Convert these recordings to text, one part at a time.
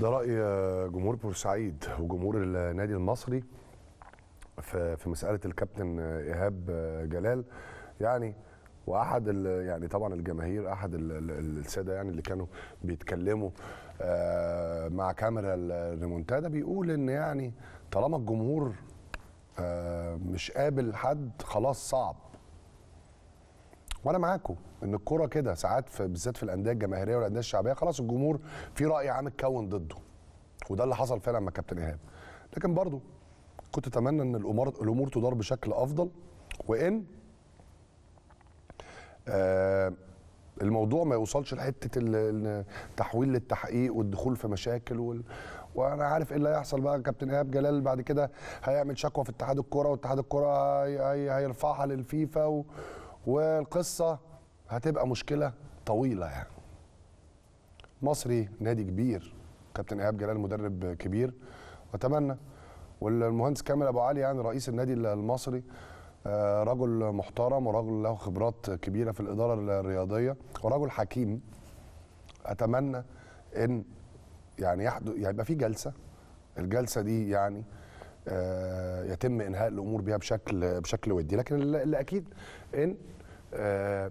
ده راي جمهور بورسعيد وجمهور النادي المصري في مساله الكابتن ايهاب جلال يعني واحد يعني طبعا الجماهير احد الساده يعني اللي كانوا بيتكلموا آه، مع كاميرا الريمونتادا بيقول ان يعني طالما الجمهور آه، مش قابل حد خلاص صعب وانا معاكم ان الكوره كده ساعات في بالذات في الانديه الجماهيريه والانديه الشعبيه خلاص الجمهور في راي عام اتكون ضده وده اللي حصل فعلا مع كابتن ايهاب لكن برضه كنت اتمنى ان الامور الامور تدار بشكل افضل وان آه الموضوع ما يوصلش لحته التحويل للتحقيق والدخول في مشاكل وال... وانا عارف ايه اللي هيحصل بقى كابتن ايهاب جلال بعد كده هيعمل شكوى في اتحاد الكوره واتحاد الكوره هي... هي... هيرفعها للفيفا و... والقصه هتبقى مشكله طويله يعني مصري نادي كبير كابتن ايهاب جلال مدرب كبير واتمنى والمهندس كامل ابو علي يعني رئيس النادي المصري آه، رجل محترم ورجل له خبرات كبيره في الاداره الرياضيه ورجل حكيم اتمنى ان يعني يحدث يعني يبقى في جلسه الجلسه دي يعني آه، يتم انهاء الامور بها بشكل بشكل ودي لكن اللي اكيد ان آه،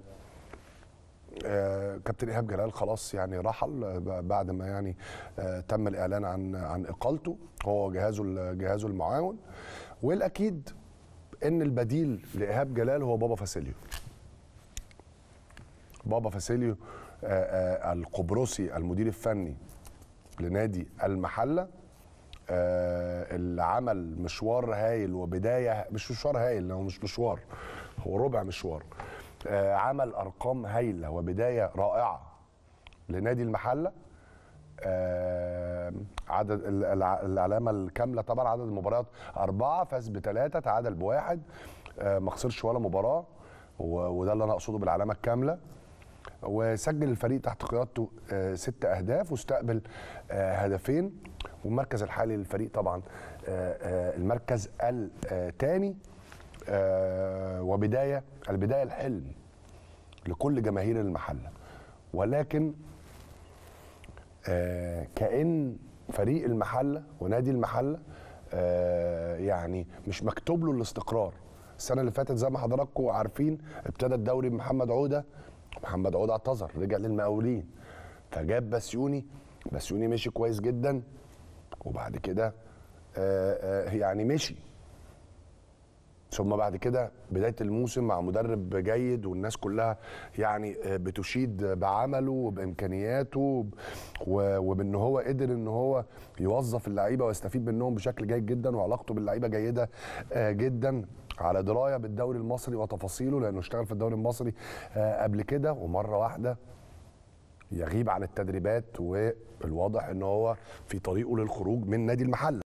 آه، كابتن ايهاب جلال خلاص يعني رحل بعد ما يعني آه، تم الاعلان عن عن اقالته هو جهازه جهازه المعاون والاكيد ان البديل لايهاب جلال هو بابا فاسيليو بابا فاسيليو القبرصي المدير الفني لنادي المحله آه، اللي عمل مشوار هايل وبدايه مش مشوار هايل هو مش مشوار هو ربع مشوار آه، عمل ارقام هايله وبدايه رائعه لنادي المحله آه، عدد العلامه الكامله طبعا عدد المباريات اربعه فاز بثلاثه تعادل بواحد ما خسرش ولا مباراه وده اللي انا اقصده بالعلامه الكامله وسجل الفريق تحت قيادته آه، ست اهداف واستقبل آه، هدفين والمركز الحالي للفريق طبعا آه، المركز الثاني وبدايه البدايه الحلم لكل جماهير المحله ولكن كأن فريق المحلة ونادي المحلة يعني مش مكتوب له الاستقرار السنة اللي فاتت زي ما حضراتكم عارفين ابتدى الدوري بمحمد عودة محمد عود اعتذر رجع للمقاولين فجاب بسيوني بسيوني مشي كويس جدا وبعد كده آه، آه، يعني مشي ثم بعد كده بدايه الموسم مع مدرب جيد والناس كلها يعني آه، بتشيد بعمله وبامكانياته وبان هو قدر ان هو يوظف اللعيبه ويستفيد منهم بشكل جيد جدا وعلاقته باللعيبه جيده جدا على درايه بالدوري المصري وتفاصيله لانه اشتغل في الدوري المصري آه، قبل كده ومره واحده يغيب عن التدريبات والواضح ان هو في طريقه للخروج من نادي المحله